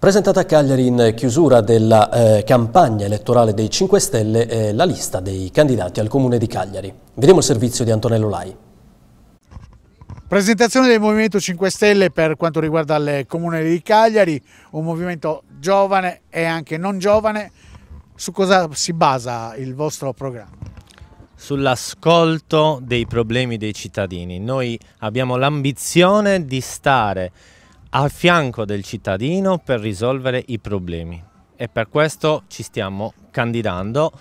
Presentata a Cagliari in chiusura della eh, campagna elettorale dei 5 Stelle eh, la lista dei candidati al Comune di Cagliari. Vediamo il servizio di Antonello Lai. Presentazione del Movimento 5 Stelle per quanto riguarda il Comune di Cagliari, un movimento giovane e anche non giovane. Su cosa si basa il vostro programma? Sull'ascolto dei problemi dei cittadini. Noi abbiamo l'ambizione di stare al fianco del cittadino per risolvere i problemi e per questo ci stiamo candidando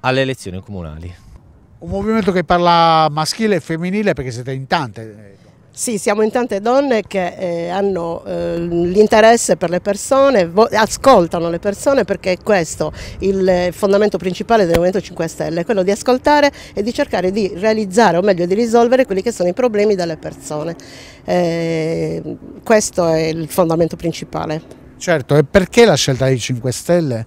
alle elezioni comunali. Un movimento che parla maschile e femminile perché siete in tante eh, sì, siamo in tante donne che eh, hanno eh, l'interesse per le persone, ascoltano le persone perché è questo il eh, fondamento principale del Movimento 5 Stelle, quello di ascoltare e di cercare di realizzare o meglio di risolvere quelli che sono i problemi delle persone. Eh, questo è il fondamento principale. Certo, e perché la scelta dei 5 Stelle?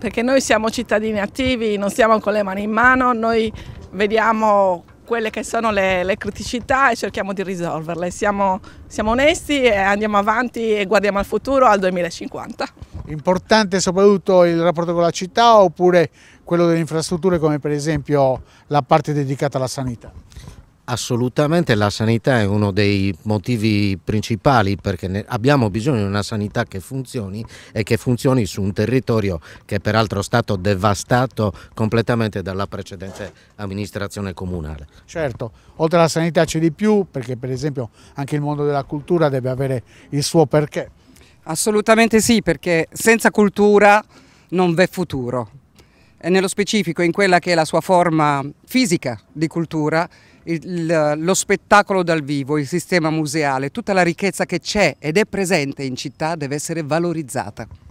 Perché noi siamo cittadini attivi, non siamo con le mani in mano, noi vediamo quelle che sono le, le criticità e cerchiamo di risolverle. Siamo, siamo onesti e andiamo avanti e guardiamo al futuro, al 2050. Importante soprattutto il rapporto con la città oppure quello delle infrastrutture come per esempio la parte dedicata alla sanità? Assolutamente la sanità è uno dei motivi principali perché abbiamo bisogno di una sanità che funzioni e che funzioni su un territorio che è peraltro stato devastato completamente dalla precedente amministrazione comunale. Certo, oltre alla sanità c'è di più perché per esempio anche il mondo della cultura deve avere il suo perché. Assolutamente sì perché senza cultura non v'è futuro. Eh, nello specifico in quella che è la sua forma fisica di cultura, il, lo spettacolo dal vivo, il sistema museale, tutta la ricchezza che c'è ed è presente in città deve essere valorizzata.